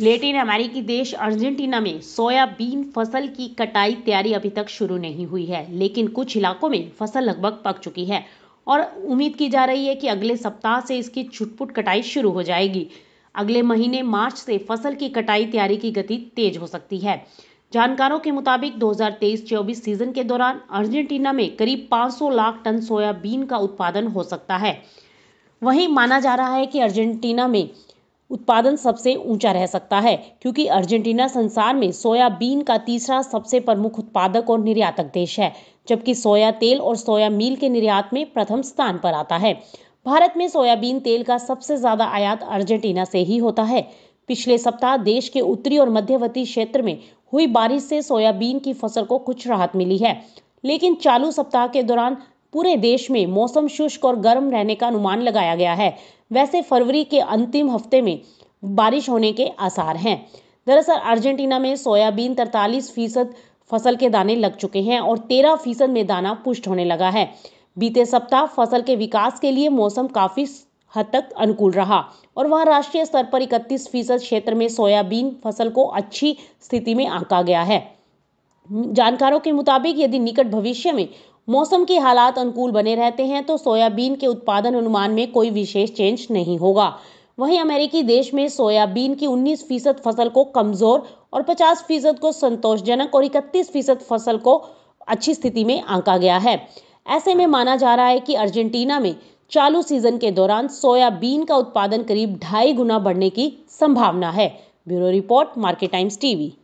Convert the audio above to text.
Latin अमेरिकी देश Argentina में सोयाबीन फसल की कटाई तैयारी अभी तक शुरू नहीं हुई है लेकिन कुछ इलाकों में फसल लगभग पक चुकी है और उम्मीद की जा रही है कि अगले सप्ताह से इसकी छुटपुट कटाई शुरू हो जाएगी अगले महीने मार्च से फसल की कटाई तैयारी की गति तेज हो सकती है जानकारों के मुताबिक 2023-24 सीजन के दौरान अर्जेंटीना में करीब 500 लाख टन सोयाबीन का उत्पादन हो सकता है वहीं माना जा रहा है कि अर्जेंटीना में उत्पादन सबसे ऊंचा रह सकता है क्योंकि अर्जेंटीना संसार में सोयाबीन का तीसरा सबसे प्रमुख उत्पादक और निर्यातक देश है जबकि सोया तेल और सोया मील के निर्यात में प्रथम स्थान पर आता है भारत में सोयाबीन तेल का सबसे ज्यादा आयात अर्जेंटीना से ही होता है पिछले सप्ताह देश के उत्तरी और मध्यवर्ती क्षेत्र में हुई बारिश से सोयाबीन की फसल को कुछ राहत मिली है लेकिन चालू सप्ताह के दौरान पूरे देश में मौसम शुष्क और गर्म रहने का अनुमान लगाया गया है वैसे फरवरी के अंतिम हफ्ते में बारिश होने के आसार हैं दरअसल अर्जेंटीना में सोयाबीन तरतालीस फीसद फसल के दाने लग चुके हैं और तेरह फीसद में दाना पुष्ट होने लगा है बीते सप्ताह फसल के विकास के लिए मौसम काफी हद तक अनुकूल रहा और वहां राष्ट्रीय स्तर पर इकतीस फीसद क्षेत्र में सोयाबीन फसल को अच्छी स्थिति में आंका गया है जानकारों के मुताबिक यदि निकट भविष्य में मौसम के हालात अनुकूल बने रहते हैं तो सोयाबीन के उत्पादन अनुमान में कोई विशेष चेंज नहीं होगा वहीं अमेरिकी देश में सोयाबीन की 19 फीसद फसल को कमजोर और 50 फीसद को संतोषजनक और 31 फीसद फसल को अच्छी स्थिति में आंका गया है ऐसे में माना जा रहा है कि अर्जेंटीना में चालू सीजन के दौरान सोयाबीन का उत्पादन करीब ढाई गुना बढ़ने की संभावना है bureau report Market Times TV